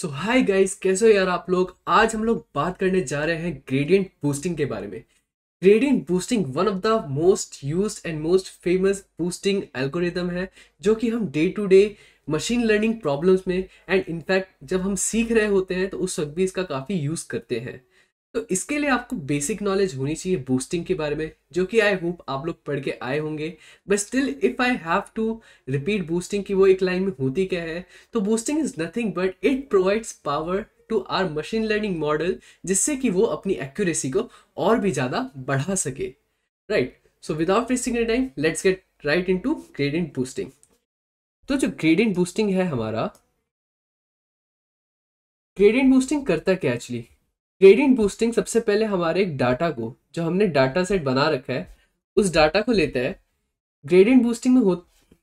सो hi guys कैसे हो यार आप लोग आज हम लोग बात करने जा रहे हैं ग्रेडियंट बूस्टिंग के बारे में gradient boosting one of the most use and most famous boosting algorithm है जो कि हम day to day machine learning problems में एंड इनफैक्ट जब हम सीख रहे होते हैं तो उस वक्त भी इसका काफ़ी यूज़ करते हैं तो इसके लिए आपको बेसिक नॉलेज होनी चाहिए बूस्टिंग के बारे में जो कि आई होप आप लोग पढ़ के आए होंगे but still if I have to repeat boosting की वो एक लाइन में होती क्या है तो boosting is nothing but it provides power to our machine learning model जिससे कि वो अपनी एक्यूरेसी को और भी ज़्यादा बढ़ा सके right so without wasting time let's get right into gradient boosting तो जो ग्रेडेंट बूस्टिंग है हमारा ग्रेडियंट बूस्टिंग करता क्या एक्चुअली ग्रेडियंट बूस्टिंग सबसे पहले हमारे एक डाटा को जो हमने डाटा सेट बना रखा है उस डाटा को लेते हैं ग्रेडियंट बूस्टिंग में हो तो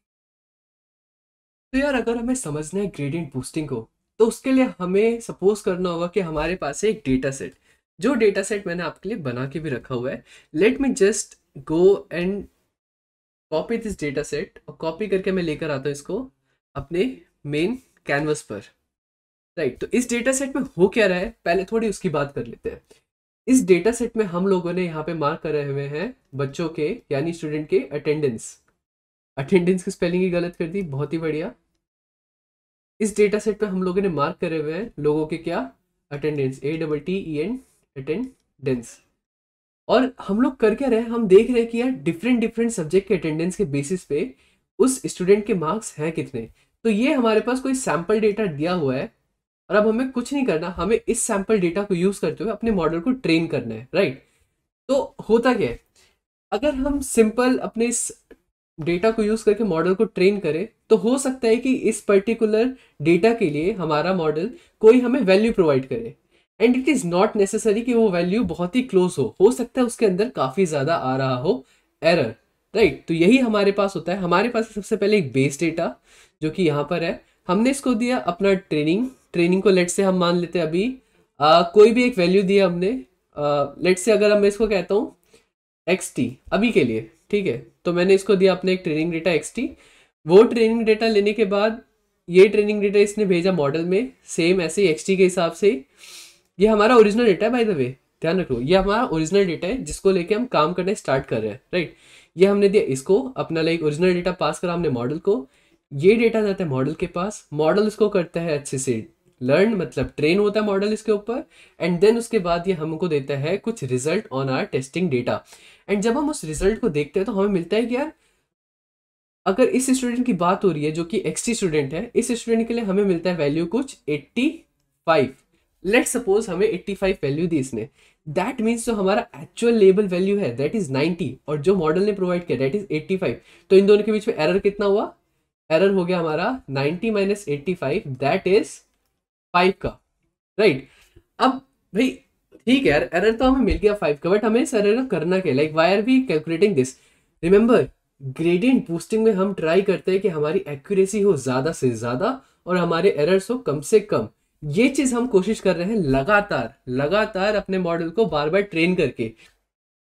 यार अगर हमें समझना है ग्रेडियंट बूस्टिंग को तो उसके लिए हमें सपोज करना होगा कि हमारे पास है एक डेटा सेट जो डेटा सेट मैंने आपके लिए बना के भी रखा हुआ है let me just go and copy this data set और कॉपी करके मैं लेकर आता हूँ इसको अपने मेन कैनवस पर राइट तो इस डेटा सेट में हो क्या रहा है पहले थोड़ी उसकी बात कर लेते हैं इस डेटा सेट में हम लोगों ने यहाँ पे मार्क करे हुए हैं बच्चों के यानी स्टूडेंट के अटेंडेंस अटेंडेंस की स्पेलिंग ही गलत कर दी बहुत ही बढ़िया इस डेटा सेट में हम लोगों ने मार्क करे हुए हैं लोगों के क्या attendance A double T E N attendance और हम लोग कर क्या रहे हैं हम देख रहे हैं कि यार डिफरेंट डिफरेंट सब्जेक्ट के अटेंडेंस के बेसिस पे उस स्टूडेंट के मार्क्स हैं कितने तो ये हमारे पास कोई सैम्पल डेटा दिया हुआ है और अब हमें कुछ नहीं करना हमें इस सैम्पल डेटा को यूज़ करते हुए अपने मॉडल को ट्रेन करना है राइट तो होता क्या है अगर हम सिंपल अपने इस डेटा को यूज़ करके मॉडल को ट्रेन करें तो हो सकता है कि इस पर्टिकुलर डेटा के लिए हमारा मॉडल कोई हमें वैल्यू प्रोवाइड करे and it is not necessary कि वो वैल्यू बहुत ही क्लोज हो हो सकता है उसके अंदर काफ़ी ज़्यादा आ रहा हो एरर राइट right, तो यही हमारे पास होता है हमारे पास सबसे पहले एक बेस डेटा जो कि यहाँ पर है हमने इसको दिया अपना ट्रेनिंग ट्रेनिंग को लेट से हम मान लेते हैं अभी आ, कोई भी एक वैल्यू दिया हमने लेट से अगर मैं इसको कहता हूँ एक्स टी अभी के लिए ठीक है तो मैंने इसको दिया अपने एक ट्रेनिंग डेटा एक्स टी वो ट्रेनिंग डेटा लेने के बाद ये ट्रेनिंग डेटा इसने भेजा मॉडल में सेम ऐसे ही एक्स टी के हिसाब से ये हमारा ओरिजिनल डेटा है बाय द वे ध्यान रखो ये हमारा ओरिजिनल डेटा है जिसको लेके हम काम करने स्टार्ट कर रहे हैं राइट ये हमने दिया इसको अपना लाइक ओरिजिनल डेटा पास करा हमने मॉडल को ये डेटा जाता है मॉडल के पास मॉडल इसको करता है अच्छे से लर्न मतलब ट्रेन होता है मॉडल इसके ऊपर एंड देन उसके बाद ये हमको देता है कुछ result on our testing data and जब हम उस रिजल्ट को देखते हैं तो हमें मिलता है कि यार अगर इस स्टूडेंट की बात हो रही है जो कि एक्सटी स्टूडेंट है इस स्टूडेंट के लिए हमें मिलता है वैल्यू कुछ एट्टी फाइव लेट सपोज हमें एट्टी फाइव वैल्यू दी इसने दैट मीन्स जो हमारा एक्चुअल लेबल वैल्यू है दैट इज 90 और जो मॉडल ने प्रोवाइड किया दैट इज एट्टी फाइव तो इन दोनों के बीच में एरर कितना हुआ एरर हो गया हमारा 90 minus eighty five that is five का राइट अब भाई ठीक है यार एरर तो हमें मिल गया फाइव का बट हमें इस एरर का करना क्या like why are we calculating this remember gradient boosting में हम ट्राई करते हैं कि हमारी एक्यूरेसी हो ज़्यादा से ज़्यादा और हमारे एरर्स हो कम से कम ये चीज़ हम कोशिश कर रहे हैं लगातार लगातार अपने मॉडल को बार बार ट्रेन करके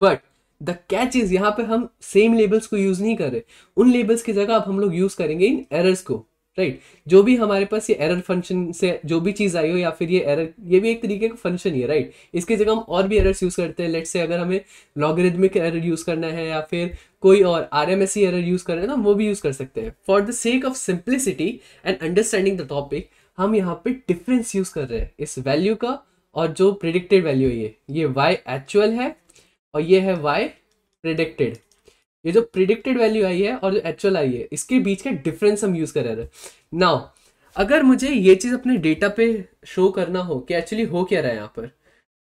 बट द कैच इज यहाँ पे हम सेम लेबल्स को यूज़ नहीं कर रहे उन लेबल्स की जगह अब हम लोग यूज़ करेंगे इन एरर्स को राइट right. जो भी हमारे पास ये एरर फंक्शन से जो भी चीज़ आई हो या फिर ये एरर ये भी एक तरीके का फंक्शन ही है राइट right? इसकी जगह हम और भी एरर्स यूज़ करते हैं लेट से अगर हमें लॉगरिदमिक एरर यूज़ करना है या फिर कोई और R M S E error use करना है ना वो भी यूज़ कर सकते हैं for the sake of simplicity and understanding the topic हम यहाँ पे डिफरेंस यूज़ कर रहे हैं इस वैल्यू का और जो प्रिडिक्टेड वैल्यू है ये ये वाई एक्चुअल है और ये है वाई प्रिडिक्टेड ये जो प्रिडिक्टेड वैल्यू आई है और जो एक्चुअल आई है इसके बीच का डिफरेंस हम यूज़ कर रहे हैं नाउ अगर मुझे ये चीज़ अपने डेटा पे शो करना हो कि एक्चुअली हो क्या रहा है यहाँ पर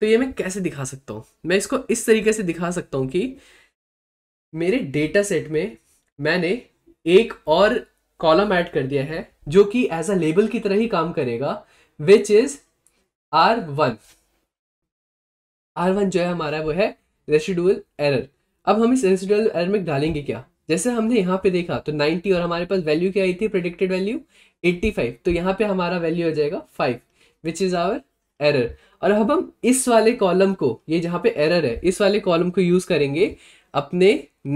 तो ये मैं कैसे दिखा सकता हूँ मैं इसको इस तरीके से दिखा सकता हूँ कि मेरे डेटा सेट में मैंने एक और कॉलम ऐड कर दिया है जो कि एज अ लेबल की तरह ही काम करेगा which is R one R one जो है हमारा वो है रेसिडुअल एरर अब हम इस इंसिडेंटल एरर में डालेंगे क्या जैसे हमने यहाँ पे देखा तो 90 और हमारे पास वैल्यू क्या आई थी प्रिडिक्टेड वैल्यू 85 तो यहाँ पे हमारा वैल्यू आ जाएगा 5 विच इज़ आवर एरर और अब हम इस वाले कॉलम को ये जहाँ पे एरर है इस वाले कॉलम को यूज़ करेंगे अपने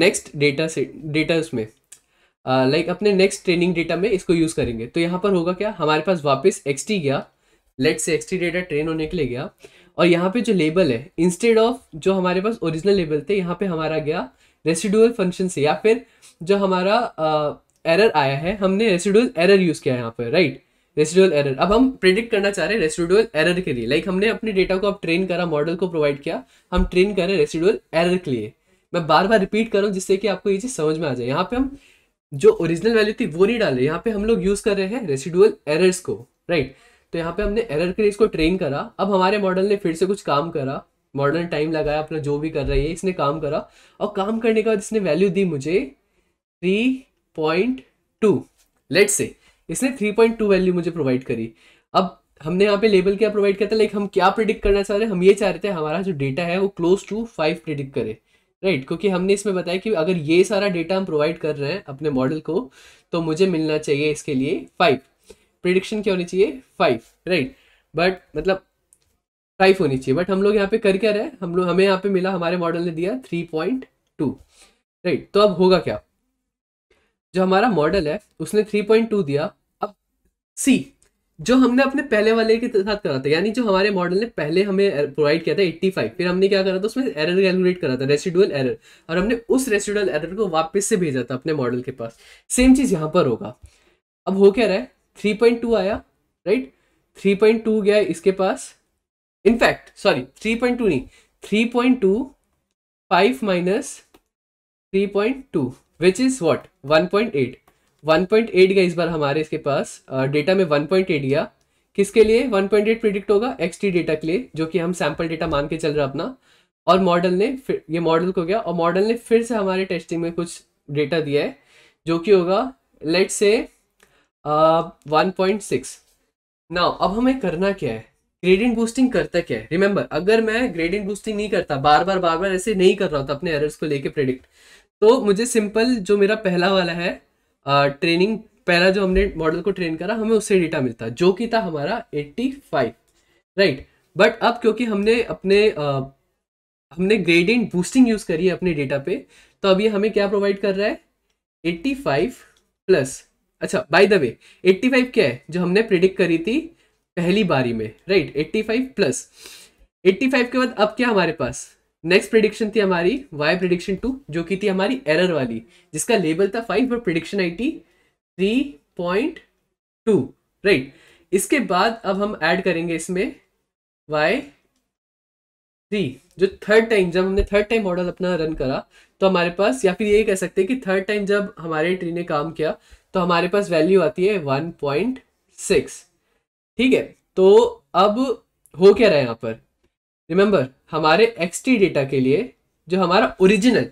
नेक्स्ट डेटा से डेटा उसमें लाइक uh, like अपने नेक्स्ट ट्रेनिंग डेटा में इसको यूज़ करेंगे तो यहाँ पर होगा क्या हमारे पास वापस एक्स गया लेट से एक्स डेटा ट्रेन होने के लिए गया और यहाँ पे जो लेबल है इंस्टेड ऑफ जो हमारे पास ओरिजिनल लेबल थे यहाँ पे हमारा गया रेसिडुअल फंक्शन से या फिर जो हमारा एरर आया है हमने रेसिडुअल एरर यूज़ किया है यहाँ पर राइट रेसिडुअल एरर अब हम प्रिडिक्ट करना चाह रहे हैं रेसिडुअल एरर के लिए लाइक like हमने अपने डेटा को अब ट्रेन करा मॉडल को प्रोवाइड किया हम ट्रेन करें रेसिडुअल एरर के लिए मैं बार बार रिपीट कर रहा हूँ जिससे कि आपको ये चीज़ समझ में आ जाए यहाँ पे हम जो ओरिजिनल वैल्यू थी वो नहीं डाले यहाँ पे हम लोग यूज़ कर रहे हैं रेसिडुअल एरर्स को राइट right? तो यहाँ पे हमने एरर लिए इसको ट्रेन करा अब हमारे मॉडल ने फिर से कुछ काम करा मॉडल टाइम लगाया अपना जो भी कर रही है इसने काम करा और काम करने के बाद इसने वैल्यू दी मुझे three point to let's say इसने थ्री पॉइंट टू वैल्यू मुझे प्रोवाइड करी अब हमने यहाँ पे लेबल क्या प्रोवाइड किया था लाइक हम क्या प्रिडिक्ट करना चाह रहे हैं हम ये चाह रहे थे हमारा जो डेटा है वो क्लोज टू फाइव प्रिडिक्ट करे राइट right, क्योंकि हमने इसमें बताया कि अगर ये सारा डेटा हम प्रोवाइड कर रहे हैं अपने मॉडल को तो मुझे मिलना चाहिए इसके लिए फाइव प्रिडिक्शन क्या होनी चाहिए फाइव राइट बट मतलब फाइव होनी चाहिए बट हम लोग यहाँ पे कर क्या रहे हम लोग हमें यहाँ पे मिला हमारे मॉडल ने दिया थ्री पॉइंट टू राइट तो अब होगा क्या जो हमारा मॉडल है उसने थ्री पॉइंट टू दिया अब सी जो हमने अपने पहले वाले के साथ करा था यानी जो हमारे मॉडल ने पहले हमें प्रोवाइड er, किया था 85 फिर हमने क्या करा था उसमें एरर कैलकुलेट करा था रेसिडुअल एरर और हमने उस रेसिडुअल एरर को वापस से भेजा था अपने मॉडल के पास सेम चीज़ यहाँ पर होगा अब हो क्या रहा है थ्री पॉइंट टू आया राइट थ्री पॉइंट टू गया इसके पास in fact sorry three point two नहीं three point two five minus three point two which is what one point eight one point eight गया इस बार हमारे इसके पास डेटा uh, में वन पॉइंट एट गया किसके लिए वन पॉइंट एट प्रिडिक्ट होगा एक्स टी डेटा के लिए जो कि हम सैम्पल डेटा मान के चल रहे अपना और मॉडल ने फिर ये मॉडल को गया और मॉडल ने फिर से हमारे टेस्टिंग में कुछ डेटा दिया है जो कि होगा लेट से वन पॉइंट सिक्स नाउ अब हमें करना क्या है ग्रेडिंग बूस्टिंग करता क्या है रिमेंबर अगर मैं ग्रेडिंग बूस्टिंग नहीं करता बार बार बार बार ऐसे नहीं कर रहा होता तो अपने एरर्स को लेके प्रेडिक्ट तो मुझे सिंपल जो मेरा पहला वाला है ट्रेनिंग uh, पहला जो हमने मॉडल को ट्रेन करा हमें उससे डेटा मिलता जो कि था हमारा एट्टी फाइव राइट बट अब क्योंकि हमने अपने आ, uh, हमने ग्रेडिंग बूस्टिंग यूज़ करी है अपने डेटा पे तो अब ये हमें क्या प्रोवाइड कर रहा है एट्टी फाइव प्लस अच्छा बाय द वे 85 क्या है जो हमने प्रिडिक्ट करी थी पहली बारी में राइट right, 85 प्लस 85 के बाद अब क्या हमारे पास नेक्स्ट प्रिडिक्शन थी हमारी वाई प्रिडिक्शन टू जो कि थी हमारी एरर वाली जिसका लेबल था फाइव और प्रिडिक्शन आई थी थ्री राइट इसके बाद अब हम ऐड करेंगे इसमें वाई थ्री जो थर्ड टाइम जब हमने थर्ड टाइम मॉडल अपना रन करा तो हमारे पास या फिर ये कह सकते हैं कि थर्ड टाइम जब हमारे ट्री ने काम किया तो हमारे पास वैल्यू आती है वन पॉइंट सिक्स ठीक है तो अब हो क्या रहा है यहाँ पर रिमेंबर हमारे एक्स टी डेटा के लिए जो हमारा ओरिजिनल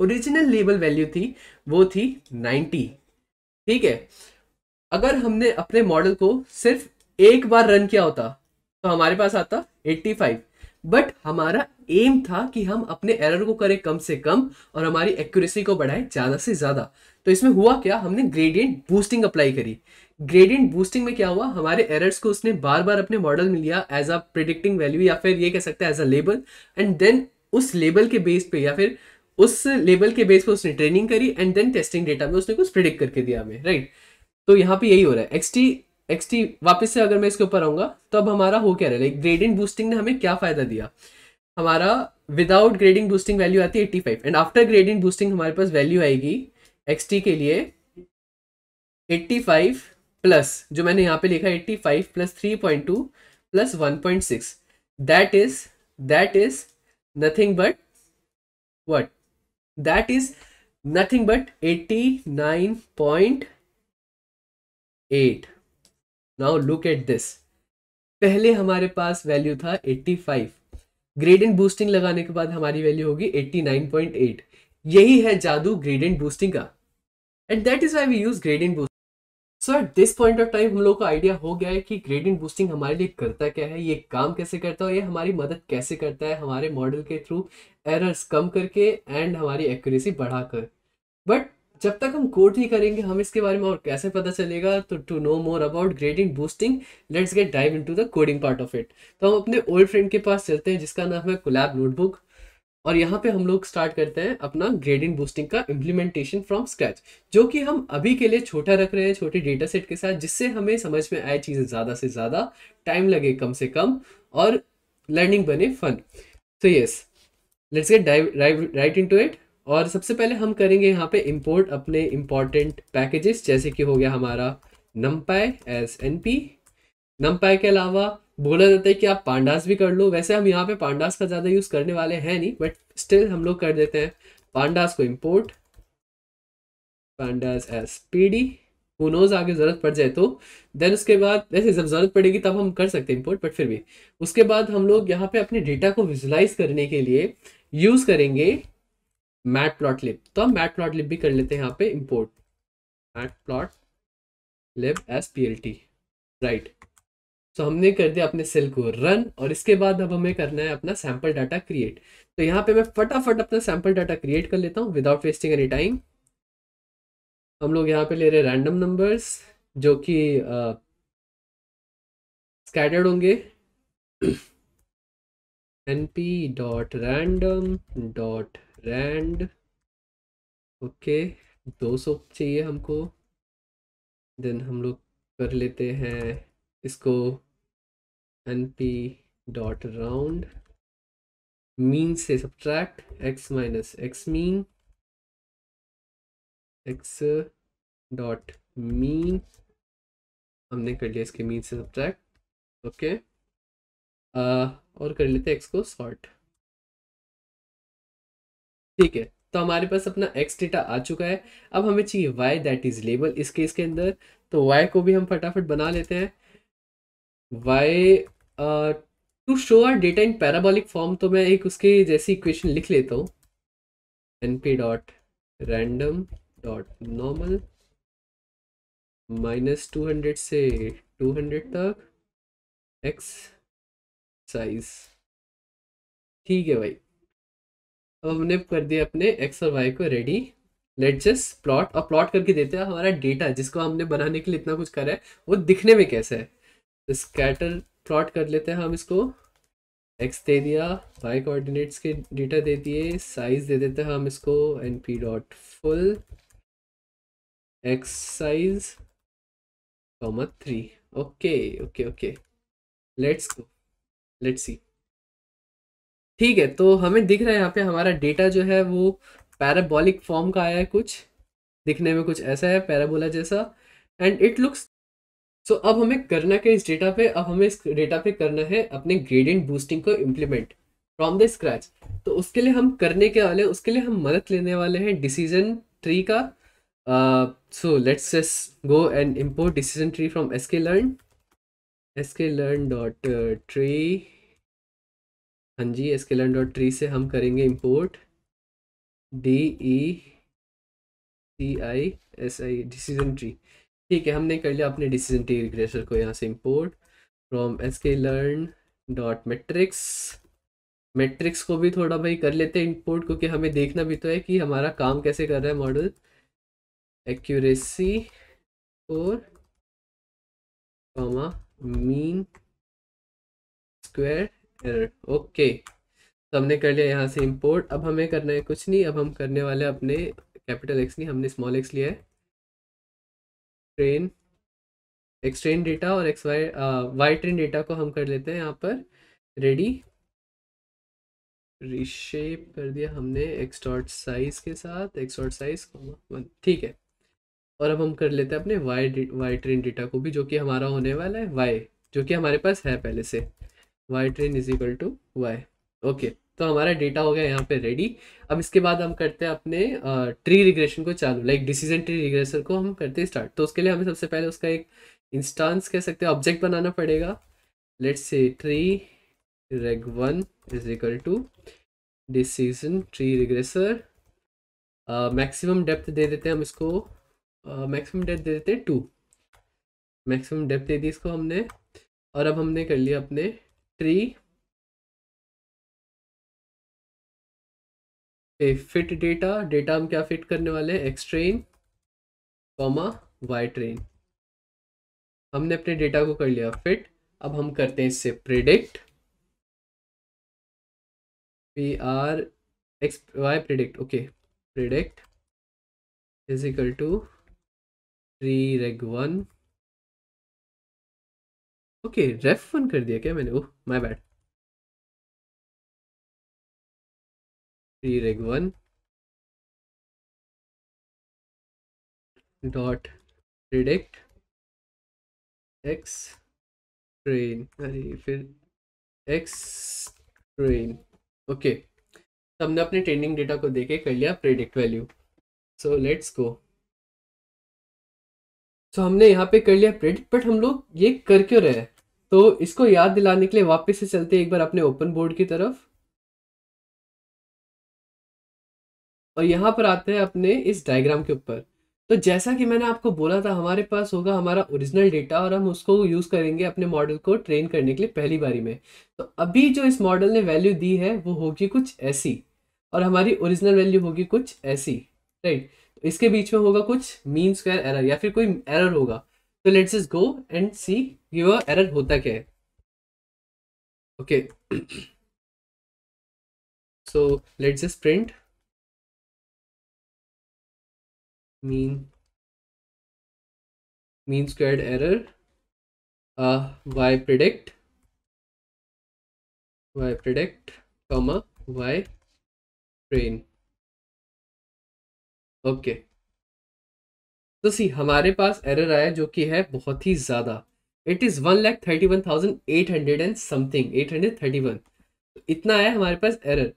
ओरिजिनल लेबल वैल्यू थी वो थी नाइन्टी ठीक है अगर हमने अपने मॉडल को सिर्फ एक बार रन किया होता तो हमारे पास आता एट्टी फाइव बट हमारा एम था कि हम अपने एरर को करें कम से कम और हमारी एक्यूरेसी को बढ़ाएं ज़्यादा से ज़्यादा तो इसमें हुआ क्या हमने ग्रेडियंट बूस्टिंग अप्लाई करी ग्रेडियंट बूस्टिंग में क्या हुआ हमारे एरर्स को उसने बार बार अपने मॉडल में लिया एज अ प्रिडिक्टिंग वैल्यू या फिर ये कह सकते हैं as a label and then उस लेबल के बेस पे या फिर उस लेबल के बेस पे उसने ट्रेनिंग करी एंड देन टेस्टिंग डेटा में उसने कुछ प्रिडिक्ट करके दिया हमें राइट तो यहाँ पे यही हो रहा है एक्सटी एक्सटी वापस से अगर मैं इसके ऊपर आऊँगा तो अब हमारा हो क्या रहा है ग्रेडियंट बूस्टिंग ने हमें क्या फ़ायदा दिया हमारा विदाउट ग्रेडिंग बूस्टिंग वैल्यू आती है eighty five and after gradient boosting हमारे पास वैल्यू आएगी एक्स टी के लिए 85 प्लस जो मैंने यहाँ पे लिखा 85 plus two plus six that is that is nothing but what that is nothing but 89.8 now look at this पहले हमारे पास वैल्यू था 85 ग्रेडेंट बूस्टिंग लगाने के बाद हमारी वैल्यू होगी 89.8 यही है जादू ग्रेडेंट बूस्टिंग का and that is why we use gradient boost so at this point of time हम लोग को आइडिया हो गया है कि ग्रेडिंग बूस्टिंग हमारे लिए करता क्या है ये काम कैसे करता है और ये हमारी मदद कैसे करता है हमारे मॉडल के थ्रू एरर्स कम करके एंड हमारी एक्यूरेसी बढ़ाकर बट जब तक हम कोड नहीं करेंगे हम इसके बारे में और कैसे पता चलेगा तो to know more about gradient boosting let's get dive into the coding part of it तो हम अपने ओल्ड फ्रेंड के पास चलते हैं जिसका नाम है कुलैब नोटबुक और यहाँ पे हम लोग स्टार्ट करते हैं अपना ग्रेडिंग बूस्टिंग का इम्प्लीमेंटेशन फ्रॉम स्क्रैच जो कि हम अभी के लिए छोटा रख रहे हैं छोटे डेटा सेट के साथ जिससे हमें समझ में आए चीज़ें ज़्यादा से ज़्यादा टाइम लगे कम से कम और लर्निंग बने फन तो yes let's get right into it और सबसे पहले हम करेंगे यहाँ पे इम्पोर्ट अपने इम्पोर्टेंट पैकेजेस जैसे कि हो गया हमारा NumPy as N P NumPy के अलावा बोला जाता है कि आप पांडास भी कर लो वैसे हम यहाँ पे पांडास का ज़्यादा यूज़ करने वाले हैं नहीं बट स्टिल हम लोग कर देते हैं पांडास को import pandas as P D नोज आगे ज़रूरत पड़ जाए तो देन उसके बाद वैसे जब ज़रूरत पड़ेगी तब हम कर सकते हैं इम्पोर्ट बट फिर भी उसके बाद हम लोग यहाँ पे अपने डेटा को विजुलाइज करने के लिए यूज़ करेंगे मैट प्लॉट लिप तो हम मैट प्लॉट लिप भी कर लेते हैं यहाँ पे import matplotlib as P L T right so so, हमने कर दिया अपने सेल को रन और इसके बाद अब हमें करना है अपना सैंपल डाटा क्रिएट तो यहाँ पे मैं फटाफट अपना सैंपल डाटा क्रिएट कर लेता हूँ विदाउट वेस्टिंग एनी टाइम हम लोग यहाँ पे ले रहे रैंडम नंबर्स जो कि स्कैटर्ड होंगे N P dot random dot rand okay दो सौ चाहिए हमको देन हम लोग कर लेते हैं इसको np डॉट राउंड मीन से subtract x minus X mean X dot mean हमने कर लिया इसके मीन से सब्ट्रैक्ट ओके okay. uh, और कर लेते हैं x को सॉर्ट ठीक है तो हमारे पास अपना x डेटा आ चुका है अब हमें चाहिए y दैट इज लेबल इस केस के अंदर तो y को भी हम फटाफट बना लेते हैं Y to show our data in parabolic form तो मैं एक उसके जैसी इक्वेशन लिख लेता हूँ N P dot random dot normal minus two hundred से टू हंड्रेड तक एक्स साइज ठीक है भाई अब हमने कर दिया अपने एक्स और वाई को रेडी लेट जस्ट प्लॉट और प्लॉट करके देते हैं हमारा डेटा जिसको हमने बनाने के लिए इतना कुछ करा है वो दिखने में कैसा है स्कैटर प्लॉट कर लेते हैं हम इसको एक्स दे दिया वाई कोऑर्डिनेट्स के डेटा दे दिए साइज दे देते हैं हम इसको N P dot full X size comma three okay okay okay let's go let's see ठीक है तो हमें दिख रहा है यहाँ पे हमारा डेटा जो है वो पैराबॉलिक फॉर्म का आया है कुछ दिखने में कुछ ऐसा है पैराबोला जैसा and it looks so so, अब हमें करना क्या इस डेटा पे अब हमें इस डेटा पे करना है अपने ग्रेडियंट बूस्टिंग को इम्प्लीमेंट फ्रॉम द स्क्रैच तो उसके लिए हम करने के वाले उसके लिए हम मदद लेने वाले हैं डिसीजन ट्री का so let's just go and import decision tree from S K learn S K learn dot tree हाँ जी S K learn dot tree से हम करेंगे import D E C I S I decision tree ठीक है हमने कर लिया अपने डिसीजन टी रिग्रेसर को यहाँ से import from S K learn dot metrics metrics को भी थोड़ा भाई कर लेते हैं इंपोर्ट क्योंकि हमें देखना भी तो है कि हमारा काम कैसे कर रहा है मॉडल एक्यूरेसी और comma mean square error okay तो हमने कर लिया यहाँ से इंपोर्ट अब हमें करना है कुछ नहीं अब हम करने वाले अपने कैपिटल एक्स नहीं हमने स्मॉल एक्स लिया है ट्रेन एक्स ट्रेन डेटा और X Y Y train data को हम कर लेते हैं यहाँ पर रेडी रिशेप कर दिया हमने एक्स डॉट साइज के साथ एक्स डॉट साइज वन ठीक है और अब हम कर लेते हैं अपने वाई वाई ट्रेन डेटा को भी जो कि हमारा होने वाला है वाई जो कि हमारे पास है पहले से Y train is equal to Y okay तो हमारा डेटा हो गया यहाँ पे रेडी अब इसके बाद हम करते हैं अपने ट्री रिग्रेशन को चालू लाइक डिसीजन ट्री रिग्रेशन को हम करते हैं स्टार्ट तो उसके लिए हमें सबसे पहले उसका एक इंस्टांस कह सकते हैं ऑब्जेक्ट बनाना पड़ेगा let's say tree reg one is equal to decision tree regressor maximum depth दे देते हैं हम इसको मैक्सिमम डेप्थ दे देते हैं टू मैक्सिमम डेप्थ दे दी इसको हमने और अब हमने कर लिया अपने tree a fit data data हम क्या फिट करने वाले हैं X train comma Y train हमने अपने डेटा को कर लिया फिट अब हम करते हैं इससे predict P R X Y predict okay predict is equal to tree reg one okay ref one कर दिया क्या मैंने oh my bad free reg1 dot predict x train अरे फिर x train ओके okay. तो हमने अपने ट्रेनिंग डेटा को देके कर लिया predict value so let's go so हमने यहाँ पे कर लिया प्रेडिक्ट बट हम लोग ये कर क्यों रहे तो इसको याद दिलाने के लिए वापस से चलते एक बार अपने ओपन बोर्ड की तरफ और यहाँ पर आते हैं अपने इस डायग्राम के ऊपर तो जैसा कि मैंने आपको बोला था हमारे पास होगा हमारा ओरिजिनल डेटा और हम उसको यूज़ करेंगे अपने मॉडल को ट्रेन करने के लिए पहली बारी में तो अभी जो इस मॉडल ने वैल्यू दी है वो होगी कुछ ऐसी और हमारी ओरिजिनल वैल्यू होगी कुछ ऐसी राइट तो इसके बीच में होगा कुछ मीन स्क्वायर एरर या फिर कोई एरर होगा तो let's is go and see कि वो एरर होता क्या है okay so let's print mean mean squared error uh, y predict y predict comma y train okay. तो सी हमारे पास एरर आया जो कि है बहुत ही ज़्यादा it is one lakh thirty one thousand eight hundred and something eight hundred thirty one इतना आया हमारे पास एरर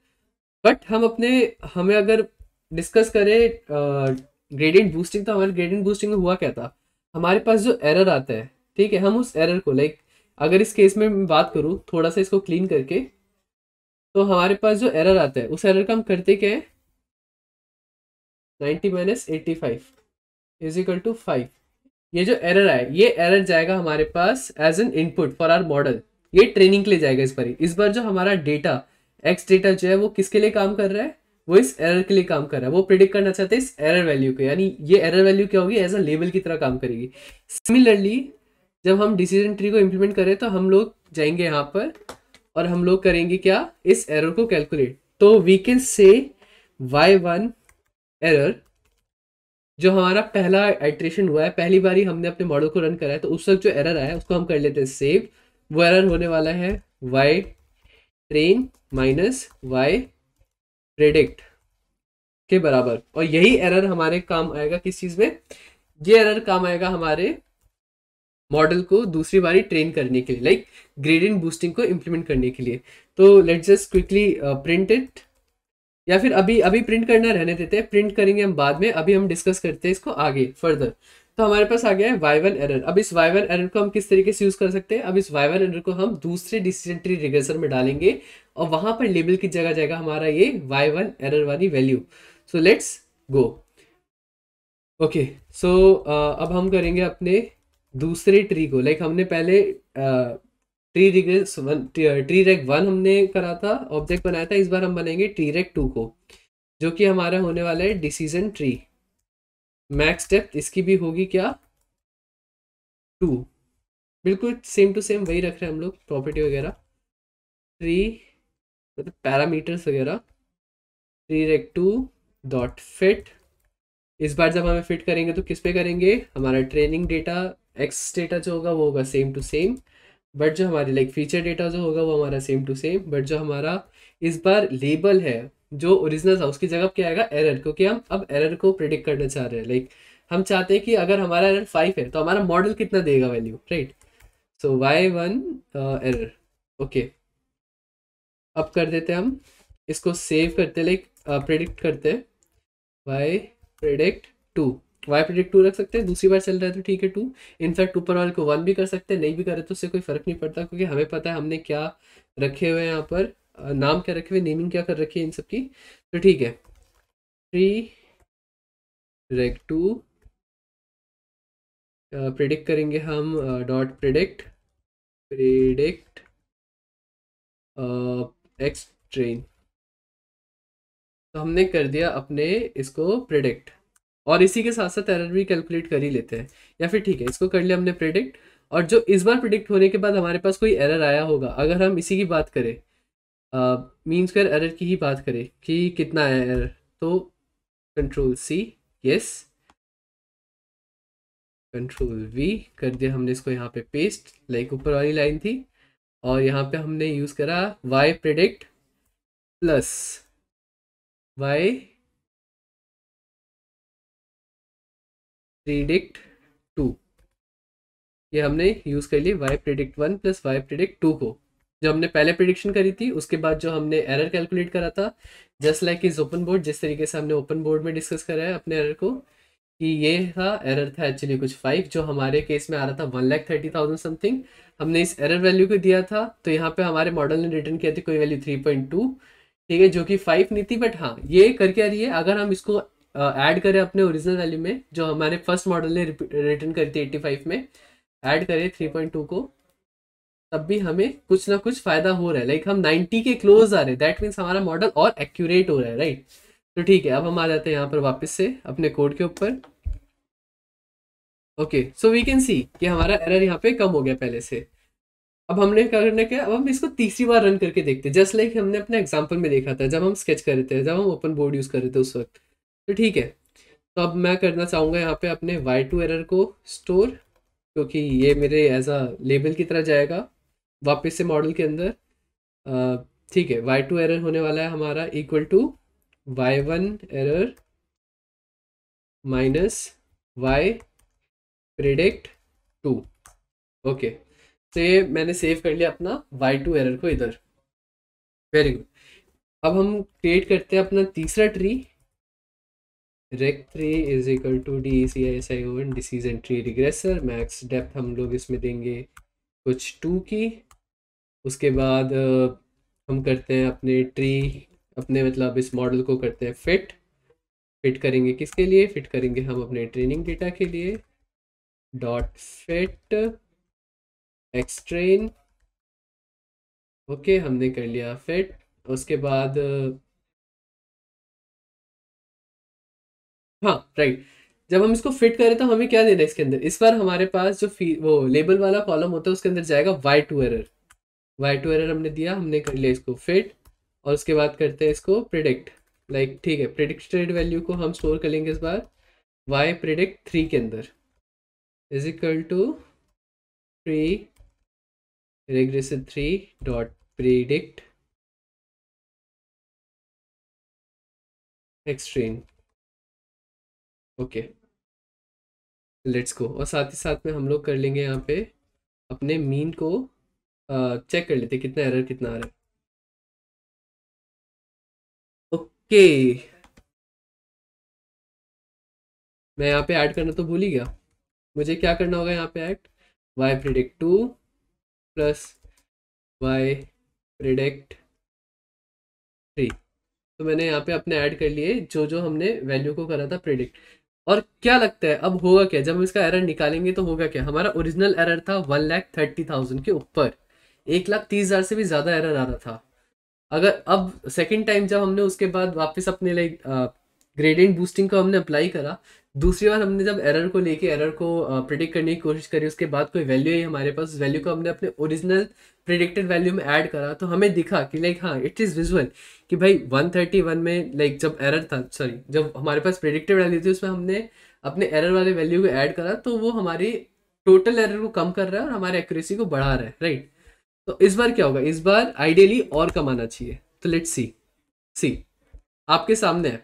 बट हम अपने हमें अगर डिस्कस करें ग्रेडियंट बूस्टिंग था हमारे ग्रेडियंट बूस्टिंग में हुआ क्या था हमारे पास जो एरर आता है ठीक है हम उस एरर को लाइक अगर इस केस में मैं बात करूँ थोड़ा सा इसको क्लीन करके तो हमारे पास जो एरर आता है उस एरर का हम करते क्या है ninety minus eighty five is equal to five ये जो एरर आया ये एरर जाएगा हमारे पास as an input for our model ये ट्रेनिंग के लिए जाएगा इस बार इस बार जो हमारा डेटा एक्स डेटा जो है वो किसके लिए काम कर रहा है वो इस एरर के लिए काम कर रहा है वो प्रिडिक्ट करना चाहते हैं इस एरर वैल्यू को यानी ये एरर वैल्यू क्या होगी एज अ लेवल की तरह काम करेगी सिमिलरली जब हम डिसीजन ट्री को इम्प्लीमेंट करें तो हम लोग जाएंगे यहाँ पर और हम लोग करेंगे क्या इस एरर को कैलकुलेट तो we can say Y one error जो हमारा पहला एट्रेशन हुआ है पहली बार हमने अपने मॉडल को रन करा है तो उस वक्त जो एरर आया उसको हम कर लेते हैं सेव वो एरर होने वाला है Y train minus Y predict के बराबर और यही एरर हमारे काम आएगा किस चीज़ में ये एरर काम आएगा हमारे मॉडल को दूसरी बारी ट्रेन करने के लिए लाइक ग्रेडियंट बूस्टिंग को इम्प्लीमेंट करने के लिए तो let's just quickly print it या फिर अभी अभी प्रिंट करना रहने देते हैं प्रिंट करेंगे हम बाद में अभी हम डिस्कस करते हैं इसको आगे फर्दर तो हमारे पास आ गया है वाइवल एरर अब इस वाइवल एरर को हम किस तरीके से यूज़ कर सकते हैं अब इस वाइवल एरर को हम दूसरे डिसीजन ट्री रिग्रेसर में डालेंगे और वहां पर लेबल की जगह जाएगा हमारा ये वाई वन एरर वाली value so let's go okay so अब हम करेंगे अपने दूसरे ट्री को लाइक like हमने पहले tree regress one tree reg one हमने करा था ऑब्जेक्ट बनाया था इस बार हम बनाएंगे ट्री रेक टू को जो कि हमारा होने वाला है डिसीजन ट्री मैक्स डेप्थ इसकी भी होगी क्या टू बिल्कुल सेम टू सेम वही रख रहे हैं हम लोग प्रॉपर्टी वगैरह ट्री मतलब पैरामीटर्स वगैरह tree reg two dot fit इस बार जब हमें फिट करेंगे तो किस पे करेंगे हमारा ट्रेनिंग डेटा एक्स डेटा जो होगा वो होगा सेम टू सेम बट जो हमारी लाइक फीचर डेटा जो होगा वो हमारा सेम टू सेम बट जो हमारा इस बार लेबल है जो ओरिजिनल था उसकी जगह क्या आएगा एरर क्योंकि हम अब एरर को प्रिडिक्ट करना चाह रहे हैं लाइक हम चाहते हैं कि अगर हमारा एरर फाइव है तो हमारा मॉडल कितना देगा value right so Y one error okay अब कर देते हैं हम इसको सेव करते लाइक प्रिडिक्ट uh, करते Y predict two Y predict two रख सकते हैं दूसरी बार चल रहा है तो ठीक है टू इनफैक्ट ऊपर वाले को वन भी कर सकते हैं नहीं भी करे तो उससे कोई फर्क नहीं पड़ता क्योंकि हमें पता है हमने क्या रखे हुए हैं यहाँ पर uh, नाम क्या रखे हुए नेमिंग क्या कर रखी है इन सब की तो ठीक है थ्री रेग टू प्रिडिक्ट करेंगे हम dot predict predict X train तो हमने कर दिया अपने इसको प्रिडिक्ट और इसी के साथ साथ एरर भी कैलकुलेट कर ही लेते हैं या फिर ठीक है इसको कर लिया हमने प्रिडिक्ट और जो इस बार प्रिडिक्ट होने के बाद हमारे पास कोई एरर आया होगा अगर हम इसी की बात करें मीन स्क्र एरर की ही बात करें कि कितना आया एरर तो control C yes control V कर दिया हमने इसको यहाँ पे पेस्ट लाइक ऊपर वाली लाइन थी और यहाँ पे हमने यूज़ करा Y predict plus Y predict two ये हमने यूज़ कर ली Y predict one plus Y predict two को जो हमने पहले प्रिडिक्शन करी थी उसके बाद जो हमने एरर कैलकुलेट करा था just like is open board जिस तरीके से हमने ओपन बोर्ड में डिस्कस करा है अपने एरर को कि ये था एरर था एक्चुअली कुछ फाइव जो हमारे केस में आ रहा था one lakh thirty thousand something हमने इस एरर वैल्यू को दिया था तो यहाँ पे हमारे मॉडल ने रिटर्न किया था कोई वैल्यू थ्री पॉइंट टू ठीक है जो कि फाइव नहीं थी बट हाँ ये करके आ रही है अगर हम इसको ऐड uh, करें अपने ओरिजिनल वैल्यू में जो हमारे फर्स्ट मॉडल ने रिटर्न करी थी एट्टी फाइव में ऐड करें थ्री पॉइंट टू को तब भी हमें कुछ ना कुछ फायदा हो रहा है लाइक हम नाइन्टी के क्लोज आ रहे हैं दैट मीन्स हमारा मॉडल और एक्यूरेट हो रहा है राइट तो ठीक है अब हम आ जाते हैं यहाँ पर वापस से अपने कोड के ऊपर okay so we can see कि हमारा एरर यहाँ पे कम हो गया पहले से अब हमने क्या करने का अब हम इसको तीसरी बार रन करके देखते हैं जस्ट लाइक हमने अपने एग्जाम्पल में देखा था जब हम स्केच कर रहे थे जब हम ओपन बोर्ड यूज़ कर रहे थे उस वक्त तो ठीक है तो अब मैं करना चाहूँगा यहाँ पे अपने वाई टू एरर को स्टोर क्योंकि ये मेरे एज अ लेबल की तरह जाएगा वापस से मॉडल के अंदर ठीक है वाई टू एरर होने वाला है हमारा equal to y one error minus y predict two okay तो ये मैंने सेव कर लिया अपना वाई टू एरर को इधर वेरी गुड अब हम क्रिएट करते हैं अपना तीसरा tree reg three is equal to d c s i n decision tree regressor max depth हम लोग इसमें देंगे कुछ टू की उसके बाद हम करते हैं अपने ट्री अपने मतलब इस मॉडल को करते हैं फिट फिट करेंगे किसके लिए फिट करेंगे हम अपने ट्रेनिंग डेटा के लिए dot fit x train okay okay, हमने कर लिया फिट उसके बाद हाँ राइट जब हम इसको फिट करें तो हमें क्या देना है इसके अंदर इस बार हमारे पास जो फी वो लेबल वाला कॉलम होता है उसके अंदर जाएगा y two error y two error हमने दिया हमने कर लिया इसको फिट और उसके बाद करते हैं इसको प्रिडिक्ट लाइक ठीक है प्रिडिक्टेड वैल्यू को हम स्टोर कर लेंगे इस बार वाई प्रिडिक्ट थ्री के अंदर is equal to pre regressive 3 dot predict x train okay let's go और साथ ही साथ में हम लोग कर लेंगे यहाँ पे अपने मीन को चेक कर लेते कितना एरर कितना आ रहा है ओके मैं यहाँ पे ऐड करना तो भूल ही गया मुझे क्या करना होगा यहाँ पे act y predict two plus Y predict three तो मैंने यहाँ पे अपने ऐड कर लिए जो जो हमने वैल्यू को करा था प्रिडिक्ट और क्या लगता है अब होगा क्या जब हम इसका एरर निकालेंगे तो होगा क्या हमारा ओरिजिनल एरर था वन लाख थर्टी थाउजेंड के ऊपर एक लाख तीस हज़ार से भी ज़्यादा एरर आ रहा था अगर अब सेकेंड टाइम जब हमने उसके बाद वापस अपने लाइक ग्रेडियंट बूस्टिंग को हमने अप्लाई करा दूसरी बार हमने जब एरर को लेके एरर को प्रिडिक्ट करने की कोशिश करी उसके बाद कोई वैल्यू है हमारे पास वैल्यू को हमने अपने ओरिजिनल प्रिडिक्टेड वैल्यू में ऐड करा तो हमें दिखा कि लाइक हाँ इट इज़ विजुअल कि भाई 131 में लाइक जब एरर था सॉरी जब हमारे पास प्रिडिक्टेड वैल्यू थी उसमें हमने अपने एरर वाले वैल्यू को ऐड करा तो वो हमारी टोटल एरर को कम कर रहा है और हमारे एक्यूरेसी को बढ़ा रहा है राइट तो इस बार क्या होगा इस बार आइडियली और कम आना चाहिए तो लेट्स सी सी आपके सामने है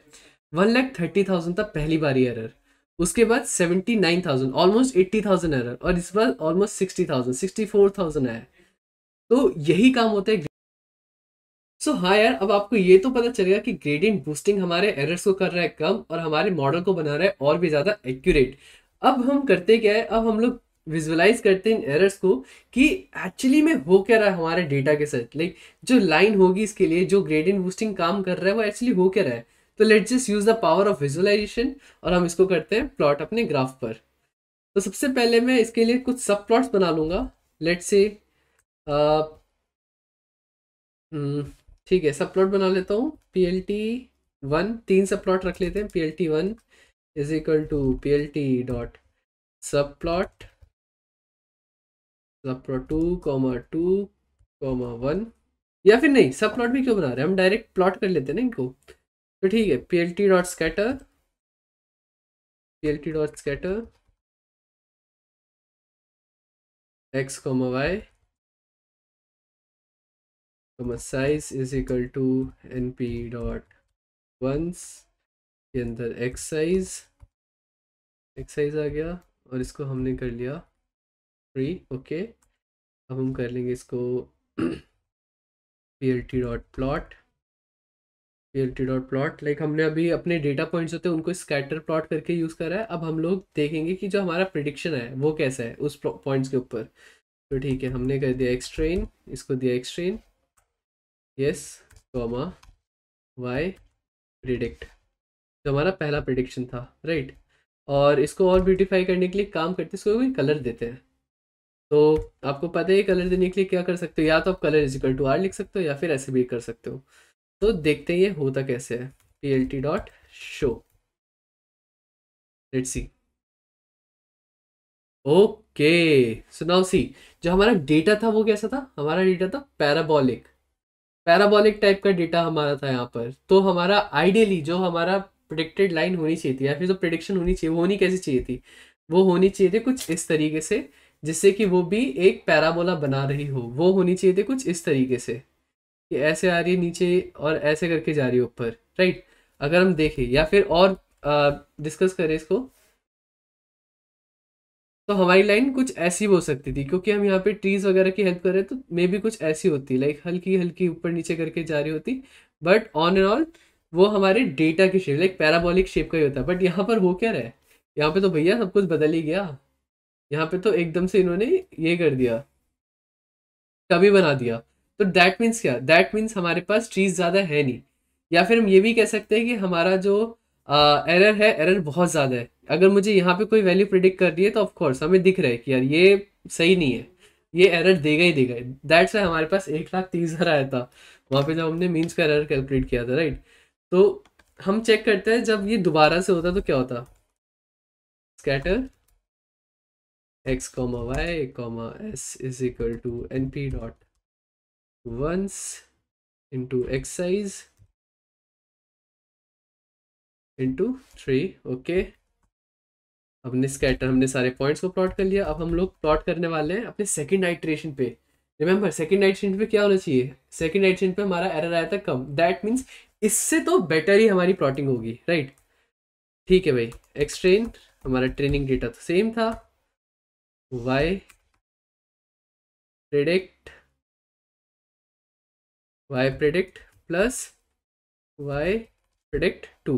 वन लैख थर्टी थाउजेंड था पहली बार एरर उसके बाद seventy nine thousand almost eighty thousand error और इस बार almost sixty thousand sixty four thousand आया तो यही काम होता है सो so, हाँ यार अब आपको ये तो पता चलेगा कि ग्रेडियंट बूस्टिंग हमारे एरर्स को कर रहा है कम और हमारे मॉडल को बना रहा है और भी ज़्यादा एक्यूरेट अब हम करते क्या है अब हम लोग विजुअलाइज करते हैं एरर्स को कि एक्चुअली में हो क्या रहा है हमारे डेटा के साथ लाइक जो लाइन होगी इसके लिए जो ग्रेडियंट बूस्टिंग काम कर रहा है वो एक्चुअली हो क्या रहा है तो let just use the power of visualization और हम इसको करते हैं प्लॉट अपने ग्राफ पर तो सबसे पहले मैं इसके लिए कुछ सब प्लॉट्स बना लूंगा लेट से uh, hmm, ठीक है सब प्लॉट बना लेता हूँ पी एल टी वन तीन सब प्लॉट रख लेते हैं p L t one is equal to p L t dot subplot subplot two comma two comma one या फिर नहीं सब प्लॉट भी क्यों बना रहे हैं हम डायरेक्ट प्लॉट कर लेते हैं ना इनको तो ठीक है p L t dot scatter p L t dot scatter x comma y comma size is equal to n P dot ones के अंदर एक्स साइज एक्स साइज आ गया और इसको हमने कर लिया फ्री ओके अब हम कर लेंगे इसको p L t dot plot l t dot plot like हमने अभी अपने डेटा पॉइंट्स होते हैं उनको स्कैटर प्लॉट करके यूज़ करा है अब हम लोग देखेंगे कि जो हमारा प्रिडिक्शन है वो कैसा है उस पॉइंट्स के ऊपर तो ठीक है हमने कर दिया एक्सट्रेन इसको दिया x train yes comma y predict जो हमारा पहला प्रिडिक्शन था राइट और इसको और ब्यूटीफाई करने के लिए काम करते हैं इसको कोई कलर देते हैं तो आपको पता है कलर देने के लिए क्या कर सकते हो या तो आप कलर इजिकल टू आर लिख सकते हो या फिर ऐसे भी कर सकते हो तो देखते हैं ये होता कैसे है p L t dot show let see okay सुनाओ सी जो हमारा डेटा था वो कैसा था हमारा डेटा था पैराबॉलिक पैराबॉलिक टाइप का डेटा हमारा था यहाँ पर तो हमारा आइडियली जो हमारा प्रोडिक्टेड लाइन होनी चाहिए थी या फिर जो प्रोडिक्शन होनी चाहिए वो होनी कैसी चाहिए थी वो होनी चाहिए थी कुछ इस तरीके से जिससे कि वो भी एक पैराबोला बना रही हो वो होनी चाहिए थी कुछ इस तरीके से कि ऐसे आ रही है नीचे और ऐसे करके जा रही है ऊपर राइट अगर हम देखें या फिर और डिस्कस करें इसको तो हमारी लाइन कुछ ऐसी हो सकती थी क्योंकि हम यहाँ पे ट्रीज वगैरह की हेल्प कर रहे हैं तो मे भी कुछ ऐसी होती लाइक हल्की हल्की ऊपर नीचे करके जा रही होती बट ऑन एंड ऑल वो हमारे डेटा की शेप लाइक पैराबॉलिक शेप का ही होता है बट यहाँ पर हो क्या रहा है यहाँ पे तो भैया सब कुछ बदल ही गया यहाँ पे तो एकदम से इन्होंने ये कर दिया कभी बना दिया तो दैट मीन्स क्या दैट मीन्स हमारे पास ट्रीज ज़्यादा है नहीं या फिर हम ये भी कह सकते हैं कि हमारा जो एरर है एरर बहुत ज़्यादा है अगर मुझे यहाँ पे कोई वैल्यू प्रिडिक्ट कर रही है तो ऑफकोर्स हमें दिख रहा है कि यार ये सही नहीं है ये एरर देगा ही देगा दैट्स वाई हमारे पास एक लाख तीस हज़ार आया था वहाँ पे जब हमने मीन्स का एरर कैलकुलेट किया था राइट तो हम चेक करते हैं जब ये दोबारा से होता तो क्या होता scatter x comma y comma s is equal to n P dot once into x size into three okay अपने स्कैटर हमने सारे पॉइंट्स को प्लॉट कर लिया अब हम लोग प्लॉट करने वाले हैं अपने सेकंड आइट्रेशन पे रिमेंबर सेकंड आइट्रेशन पे क्या होना चाहिए सेकंड आइट्रेशन पे हमारा एरर आया था कम दैट मीन्स इससे तो बेटर ही हमारी प्लॉटिंग होगी राइट ठीक है भाई एक्स ट्रेन हमारा ट्रेनिंग डेटा तो सेम था y predict y predict plus y predict two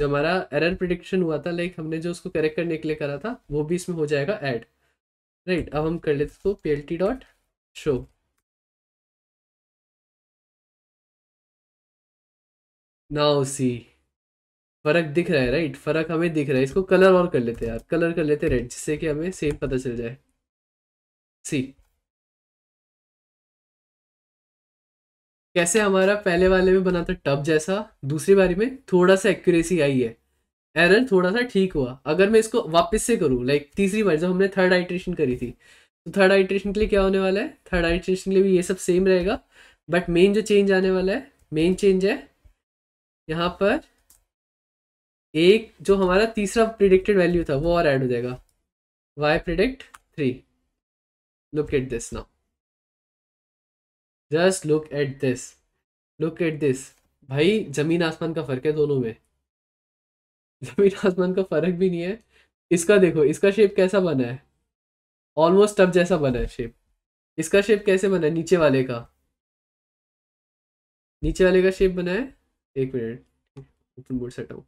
जो हमारा एरर प्रिडिक्शन हुआ था लाइक हमने जो उसको करेक्ट करने के लिए करा था वो भी इसमें हो जाएगा ऐड राइट right, अब हम कर लेते इसको p L t dot show now see फर्क दिख रहा है राइट फर्क हमें दिख रहा है इसको कलर और कर लेते हैं यार कलर कर लेते हैं रेड जिससे कि हमें सेम पता चल जाए सी कैसे हमारा पहले वाले में बना था टब जैसा दूसरी बारी में थोड़ा सा एक्यूरेसी आई है एरर थोड़ा सा ठीक हुआ अगर मैं इसको वापस से करूँ लाइक तीसरी बार जब हमने थर्ड आइट्रेशन करी थी तो थर्ड आइट्रेशन के लिए क्या होने वाला है थर्ड आइट्रेशन के लिए भी ये सब सेम रहेगा बट मेन जो चेंज आने वाला है मेन चेंज है यहाँ पर एक जो हमारा तीसरा प्रिडिक्टेड वैल्यू था वो और ऐड हो जाएगा y predict three look at this now just look at this look at this भाई जमीन आसमान का फर्क है दोनों में जमीन आसमान का फर्क भी नहीं है इसका देखो इसका शेप कैसा बना है ऑलमोस्ट टब जैसा बना है शेप इसका शेप कैसे बना है नीचे वाले का नीचे वाले का शेप बना है एक मिनट बोर्ड सेट आउट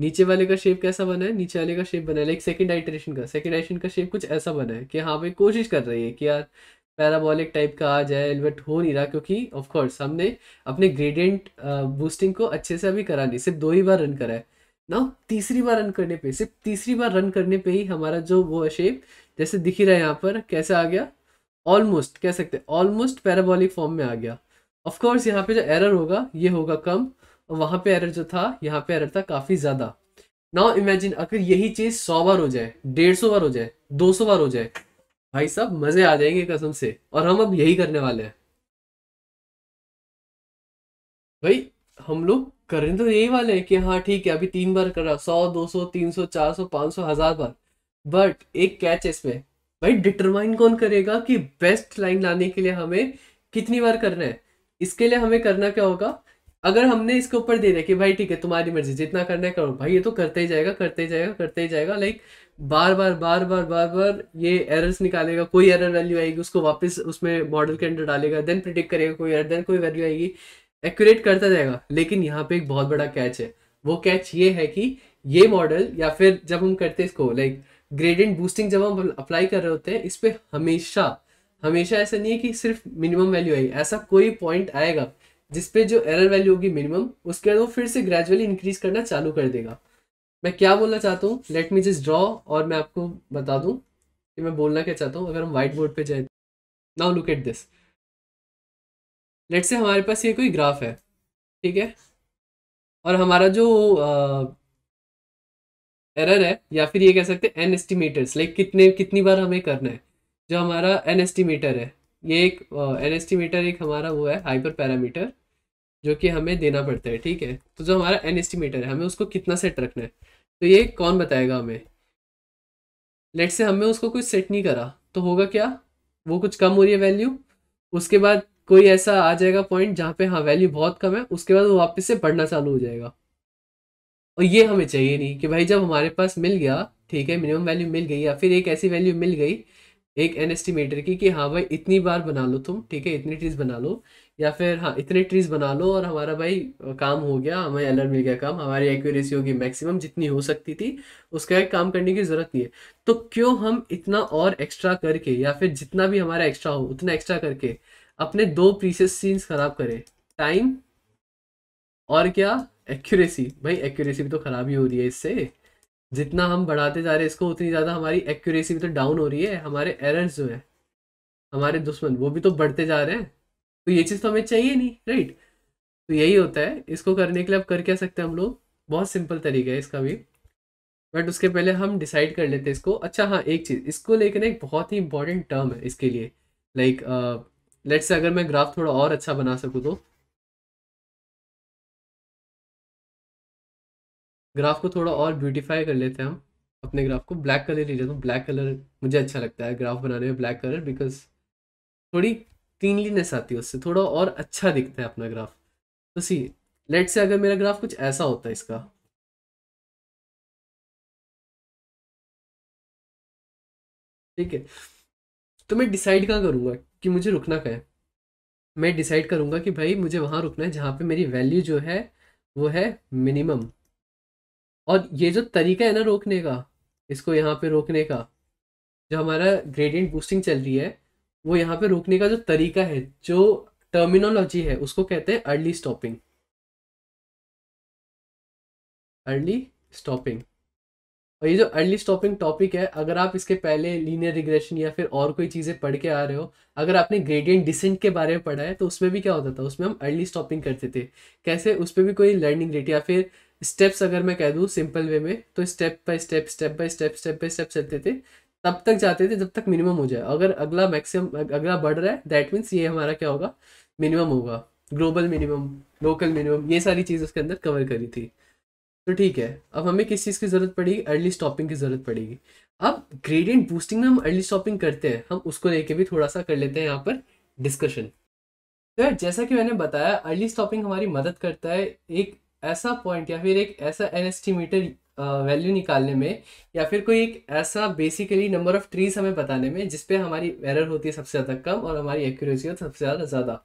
नीचे वाले का शेप कैसा बना है नीचे वाले का शेप बना है लाइक सेकंड आइटरेशन का सेकंड आइटरेशन का शेप कुछ ऐसा बना है कि हाँ भाई कोशिश कर रही है कि यार पैराबॉलिक टाइप का आ जाए एलवेट हो नहीं रहा क्योंकि ऑफ कोर्स हमने अपने ग्रेडियंट बूस्टिंग uh, को अच्छे से अभी करा नहीं सिर्फ दो ही बार रन करा है ना तीसरी बार रन करने पे सिर्फ तीसरी बार रन करने पे ही हमारा जो वो शेप जैसे दिख ही रहा है यहाँ पर कैसे आ गया ऑलमोस्ट कह सकते हैं ऑलमोस्ट पैराबॉलिक फॉर्म में आ गया ऑफ कोर्स यहाँ पे जो एरर होगा ये होगा कम और वहाँ पे एरर जो था यहाँ पे एरर था काफ़ी ज़्यादा नाउ इमेजिन अगर यही चीज़ सौ बार हो जाए डेढ़ सौ बार हो जाए दो सौ बार हो जाए भाई साहब मजे आ जाएंगे कसम से और हम अब यही करने वाले हैं भाई हम लोग करने तो यही वाले हैं कि हाँ ठीक है अभी तीन बार करा सौ दो सौ तीन सौ चार सौ पांच सौ हजार बार बट एक कैच इसमें भाई डिटरमाइन कौन करेगा कि बेस्ट लाइन लाने के लिए हमें कितनी बार करना है इसके लिए हमें करना क्या होगा अगर हमने इसके ऊपर दे दिया कि भाई ठीक है तुम्हारी मर्जी जितना करना है करो भाई ये तो करते ही जाएगा करते ही जाएगा करते ही जाएगा लाइक बार बार बार बार बार बार ये एरर्स निकालेगा कोई एरर वैल्यू आएगी उसको वापस उसमें मॉडल के अंदर डालेगा देन प्रिडिक्ट करेगा कोई एरर देन कोई वैल्यू आएगी एक्यूरेट करता जाएगा लेकिन यहाँ पे एक बहुत बड़ा कैच है वो कैच ये है कि ये मॉडल या फिर जब हम करते हैं इसको लाइक ग्रेडियंट बूस्टिंग जब हम अप्लाई कर रहे होते हैं इस पर हमेशा हमेशा ऐसा नहीं है कि सिर्फ मिनिमम वैल्यू आएगी ऐसा कोई पॉइंट आएगा जिसपे जो एरर वैल्यू होगी मिनिमम उसके बाद वो फिर से ग्रेजुअली इंक्रीज करना चालू कर देगा मैं क्या बोलना चाहता हूँ लेट मी जस्ट ड्रॉ और मैं आपको बता दूँ कि मैं बोलना क्या चाहता हूँ अगर हम व्हाइट बोर्ड पे जाए now look at this let say हमारे पास ये कोई ग्राफ है ठीक है और हमारा जो एरर है या फिर ये कह सकते हैं एन एस्टिमेटर्स लाइक कितने कितनी बार हमें करना है जो हमारा एन एस्टिमेटर है ये एक एन एस्टिमेटर एक हमारा वो है हाइपर पैरामीटर जो कि हमें देना पड़ता है ठीक है तो जो हमारा एन एस्टिमेटर है हमें उसको कितना सेट रखना है तो ये कौन बताएगा हमें लेट से हमें उसको कुछ सेट नहीं करा तो होगा क्या वो कुछ कम हो रही है वैल्यू उसके बाद कोई ऐसा आ जाएगा पॉइंट जहाँ पे हाँ वैल्यू बहुत कम है उसके बाद वो वापस से बढ़ना चालू हो जाएगा और ये हमें चाहिए नहीं कि भाई जब हमारे पास मिल गया ठीक है मिनिमम वैल्यू मिल गई या फिर एक ऐसी वैल्यू मिल गई एक एन एस्टिमेटर की कि हाँ भाई इतनी बार बना लो तुम ठीक है इतनी चीज़ बना लो या फिर हाँ इतने ट्रीज बना लो और हमारा भाई काम हो गया हमें अलर्ट मिल गया काम हमारी एक्यूरेसी होगी मैक्सिमम जितनी हो सकती थी उसका एक काम करने की ज़रूरत नहीं है तो क्यों हम इतना और एक्स्ट्रा करके या फिर जितना भी हमारा एक्स्ट्रा हो उतना एक्स्ट्रा करके अपने दो प्रीसेस सीन्स ख़राब करें टाइम और क्या एक्यूरेसी भाई एक्यूरेसी भी तो ख़राब ही हो रही है इससे जितना हम बढ़ाते जा रहे हैं इसको उतनी ज़्यादा हमारी एक्यूरेसी भी तो डाउन हो रही है हमारे एरर्स जो है हमारे दुश्मन वो भी तो बढ़ते जा रहे हैं तो ये चीज़ तो हमें चाहिए नहीं राइट तो यही होता है इसको करने के लिए आप कर क्या सकते हैं हम लोग बहुत सिंपल तरीका है इसका भी बट उसके पहले हम डिसाइड कर लेते हैं इसको अच्छा हाँ एक चीज़ इसको लेकर ना एक बहुत ही इंपॉर्टेंट टर्म है इसके लिए लाइक लेट्स से अगर मैं ग्राफ थोड़ा और अच्छा बना सकूँ तो ग्राफ को थोड़ा और ब्यूटीफाई कर लेते हैं हम अपने ग्राफ को ब्लैक कलर ले लेता हूँ ब्लैक कलर मुझे अच्छा लगता है ग्राफ बनाने में ब्लैक कलर बिकॉज थोड़ी क्लीनलीनेस आती है उससे थोड़ा और अच्छा दिखता है अपना ग्राफ तो सी लेट से अगर मेरा ग्राफ कुछ ऐसा होता है इसका ठीक है तो मैं डिसाइड कहाँ करूँगा कि मुझे रुकना कहें मैं डिसाइड करूँगा कि भाई मुझे वहाँ रुकना है जहाँ पे मेरी वैल्यू जो है वो है मिनिमम और ये जो तरीका है ना रोकने का इसको यहाँ पे रोकने का जो हमारा ग्रेडियंट बूस्टिंग चल रही है वो यहाँ पे रोकने का जो तरीका है जो टर्मिनोलॉजी है उसको कहते हैं अर्ली स्टॉपिंग अर्ली स्टॉपिंग और ये जो अर्ली स्टॉपिंग टॉपिक है अगर आप इसके पहले लीनियर रिग्रेशन या फिर और कोई चीज़ें पढ़ के आ रहे हो अगर आपने ग्रेडियंट डिसेंट के बारे में पढ़ा है तो उसमें भी क्या होता था उसमें हम अर्ली स्टॉपिंग करते थे कैसे उस पर भी कोई लर्निंग रेट या फिर स्टेप्स अगर मैं कह दूँ सिंपल वे में तो step by step step by step step by step चलते थे तब तक जाते थे जब तक मिनिमम हो जाए अगर अगला मैक्सिमम अगला बढ़ रहा है दैट मीन्स ये हमारा क्या होगा मिनिमम होगा ग्लोबल मिनिमम लोकल मिनिमम ये सारी चीज़ उसके अंदर कवर करी थी तो ठीक है अब हमें किस चीज़ की ज़रूरत पड़ेगी अर्ली स्टॉपिंग की ज़रूरत पड़ेगी अब ग्रेडियंट बूस्टिंग में हम अर्ली स्टॉपिंग करते हैं हम उसको लेके भी थोड़ा सा कर लेते हैं यहाँ पर डिस्कशन तो जैसा कि मैंने बताया अर्ली स्टॉपिंग हमारी मदद करता है एक ऐसा पॉइंट या फिर एक ऐसा एन एस्टिमेटर वैल्यू निकालने में या फिर कोई एक ऐसा बेसिकली नंबर ऑफ ट्रीज हमें बताने में जिसपे हमारी एरर होती है सबसे ज़्यादा कम और हमारी एक्यूरेसी होती है सबसे ज़्यादा ज़्यादा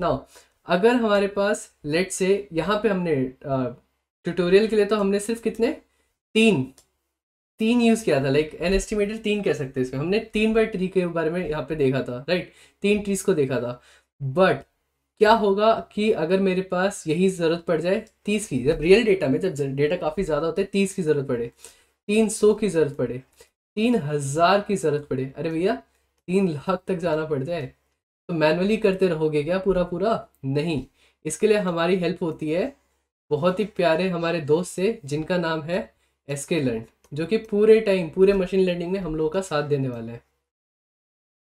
नाउ अगर हमारे पास लेट से यहाँ पे हमने ट्यूटोरियल के लिए तो हमने सिर्फ कितने तीन तीन यूज़ किया था लाइक एन एस्टिमेटेड तीन कह सकते हैं इसमें हमने तीन बाई ट्री के बारे में यहाँ पे देखा था राइट तीन ट्रीज को देखा था बट क्या होगा कि अगर मेरे पास यही ज़रूरत पड़ जाए तीस की जब रियल डेटा में जब डेटा काफ़ी ज़्यादा होता है तीस की ज़रूरत पड़े तीन सौ की ज़रूरत पड़े तीन हज़ार की ज़रूरत पड़े अरे भैया तीन लाख तक जाना पड़ जाए तो मैनुअली करते रहोगे क्या पूरा पूरा नहीं इसके लिए हमारी हेल्प होती है बहुत ही प्यारे हमारे दोस्त से जिनका नाम है एस के लर्न जो कि पूरे टाइम पूरे मशीन लर्निंग में हम लोगों का साथ देने वाला है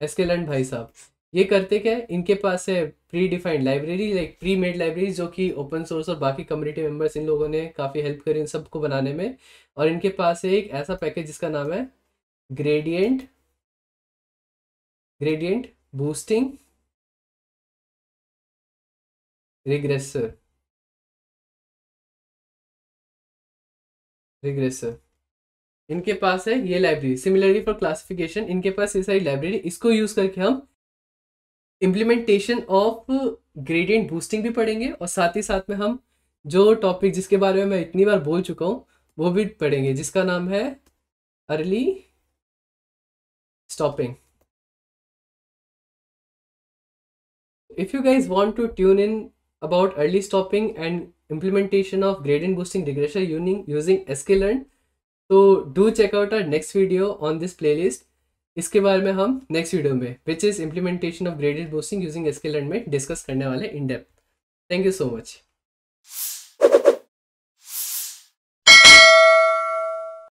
एस के लर्न भाई साहब ये करते क्या है इनके पास है predefined library like premade library जो कि ओपन सोर्स और बाकी कम्युनिटी मेंबर्स इन लोगों ने काफ़ी हेल्प करी इन सबको बनाने में और इनके पास है एक ऐसा पैकेज जिसका नाम है gradient gradient boosting regressor regressor इनके पास है ये लाइब्रेरी सिमिलरली फॉर क्लासिफिकेशन इनके पास ये सारी लाइब्रेरी इसको यूज़ करके हम इम्प्लीमेंटेशन ऑफ ग्रेडियंट बूस्टिंग भी पढ़ेंगे और साथ ही साथ में हम जो टॉपिक जिसके बारे में मैं इतनी बार बोल चुका हूँ वो भी पढ़ेंगे जिसका नाम है early stopping if you guys want to tune in about early stopping and implementation of gradient boosting regression using using sklearn तो do check out our next video on this playlist इसके बारे में हम next video में which is implementation of gradient boosting using sklearn में discuss करने वाले in depth thank you so much